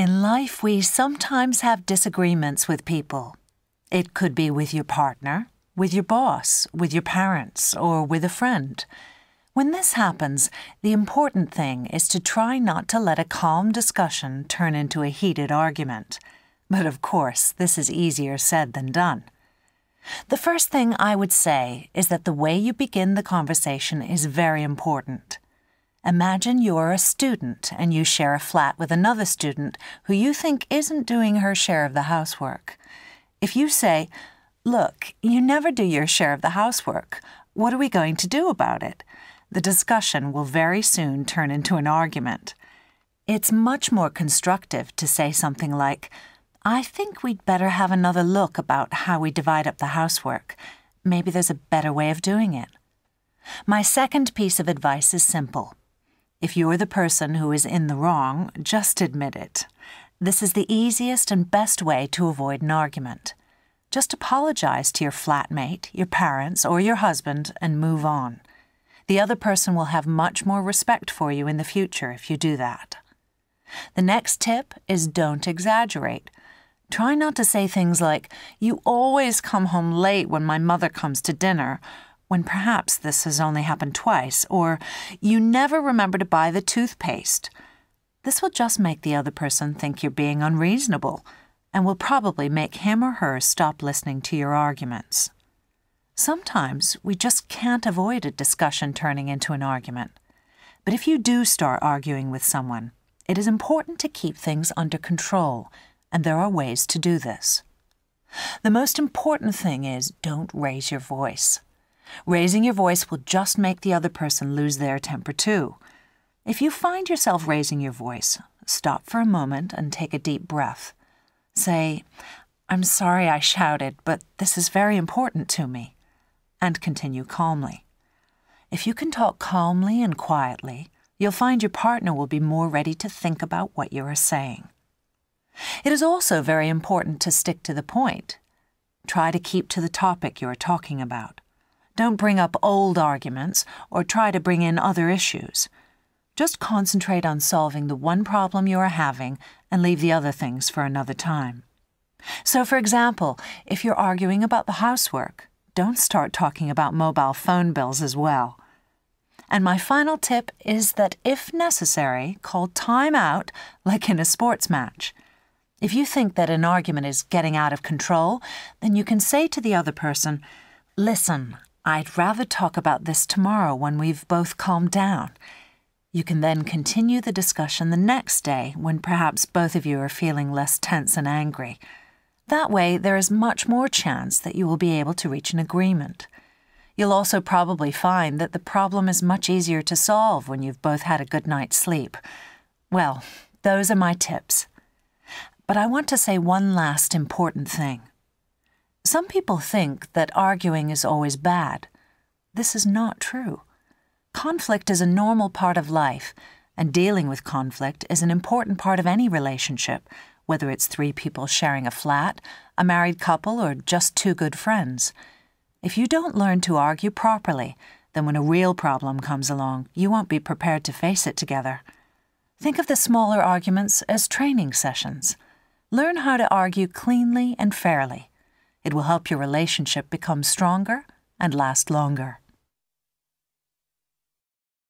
In life, we sometimes have disagreements with people. It could be with your partner, with your boss, with your parents, or with a friend. When this happens, the important thing is to try not to let a calm discussion turn into a heated argument. But of course, this is easier said than done. The first thing I would say is that the way you begin the conversation is very important. Imagine you're a student and you share a flat with another student who you think isn't doing her share of the housework. If you say, Look, you never do your share of the housework. What are we going to do about it? The discussion will very soon turn into an argument. It's much more constructive to say something like, I think we'd better have another look about how we divide up the housework. Maybe there's a better way of doing it. My second piece of advice is simple if you're the person who is in the wrong, just admit it. This is the easiest and best way to avoid an argument. Just apologize to your flatmate, your parents, or your husband and move on. The other person will have much more respect for you in the future if you do that. The next tip is don't exaggerate. Try not to say things like, You always come home late when my mother comes to dinner, when perhaps this has only happened twice, or you never remember to buy the toothpaste. This will just make the other person think you're being unreasonable and will probably make him or her stop listening to your arguments. Sometimes we just can't avoid a discussion turning into an argument. But if you do start arguing with someone, it is important to keep things under control, and there are ways to do this. The most important thing is don't raise your voice. Raising your voice will just make the other person lose their temper too. If you find yourself raising your voice, stop for a moment and take a deep breath. Say, I'm sorry I shouted, but this is very important to me, and continue calmly. If you can talk calmly and quietly, you'll find your partner will be more ready to think about what you are saying. It is also very important to stick to the point. Try to keep to the topic you are talking about. Don't bring up old arguments or try to bring in other issues. Just concentrate on solving the one problem you are having and leave the other things for another time. So, for example, if you're arguing about the housework, don't start talking about mobile phone bills as well. And my final tip is that if necessary, call time out like in a sports match. If you think that an argument is getting out of control, then you can say to the other person, Listen, I'd rather talk about this tomorrow when we've both calmed down. You can then continue the discussion the next day when perhaps both of you are feeling less tense and angry. That way, there is much more chance that you will be able to reach an agreement. You'll also probably find that the problem is much easier to solve when you've both had a good night's sleep. Well, those are my tips. But I want to say one last important thing. Some people think that arguing is always bad. This is not true. Conflict is a normal part of life, and dealing with conflict is an important part of any relationship, whether it's three people sharing a flat, a married couple, or just two good friends. If you don't learn to argue properly, then when a real problem comes along, you won't be prepared to face it together. Think of the smaller arguments as training sessions. Learn how to argue cleanly and fairly. It will help your relationship become stronger and last longer.